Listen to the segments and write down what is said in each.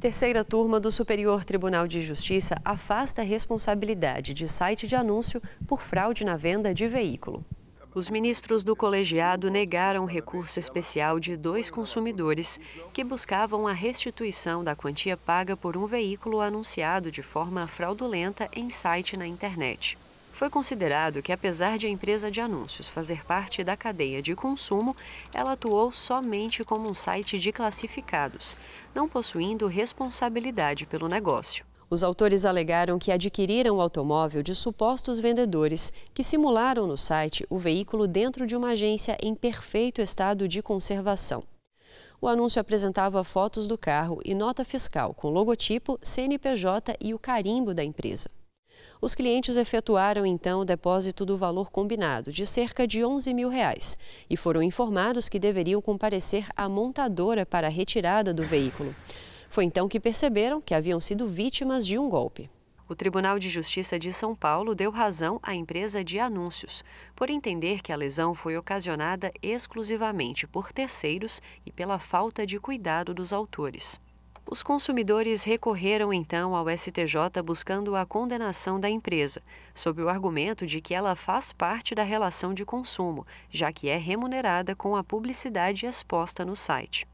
Terceira turma do Superior Tribunal de Justiça afasta a responsabilidade de site de anúncio por fraude na venda de veículo. Os ministros do colegiado negaram recurso especial de dois consumidores que buscavam a restituição da quantia paga por um veículo anunciado de forma fraudulenta em site na internet. Foi considerado que, apesar de a empresa de anúncios fazer parte da cadeia de consumo, ela atuou somente como um site de classificados, não possuindo responsabilidade pelo negócio. Os autores alegaram que adquiriram o automóvel de supostos vendedores que simularam no site o veículo dentro de uma agência em perfeito estado de conservação. O anúncio apresentava fotos do carro e nota fiscal com logotipo, CNPJ e o carimbo da empresa. Os clientes efetuaram então o depósito do valor combinado, de cerca de 11 mil reais, e foram informados que deveriam comparecer à montadora para a retirada do veículo. Foi então que perceberam que haviam sido vítimas de um golpe. O Tribunal de Justiça de São Paulo deu razão à empresa de anúncios, por entender que a lesão foi ocasionada exclusivamente por terceiros e pela falta de cuidado dos autores. Os consumidores recorreram então ao STJ buscando a condenação da empresa, sob o argumento de que ela faz parte da relação de consumo, já que é remunerada com a publicidade exposta no site.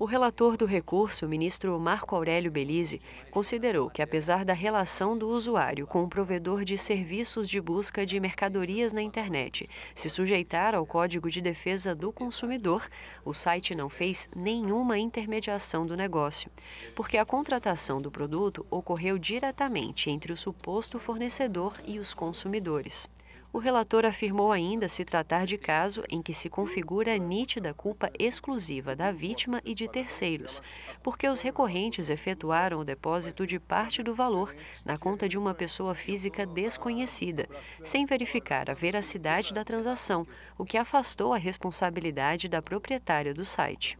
O relator do recurso, o ministro Marco Aurélio Belize, considerou que, apesar da relação do usuário com o provedor de serviços de busca de mercadorias na internet se sujeitar ao Código de Defesa do Consumidor, o site não fez nenhuma intermediação do negócio, porque a contratação do produto ocorreu diretamente entre o suposto fornecedor e os consumidores. O relator afirmou ainda se tratar de caso em que se configura nítida culpa exclusiva da vítima e de terceiros, porque os recorrentes efetuaram o depósito de parte do valor na conta de uma pessoa física desconhecida, sem verificar a veracidade da transação, o que afastou a responsabilidade da proprietária do site.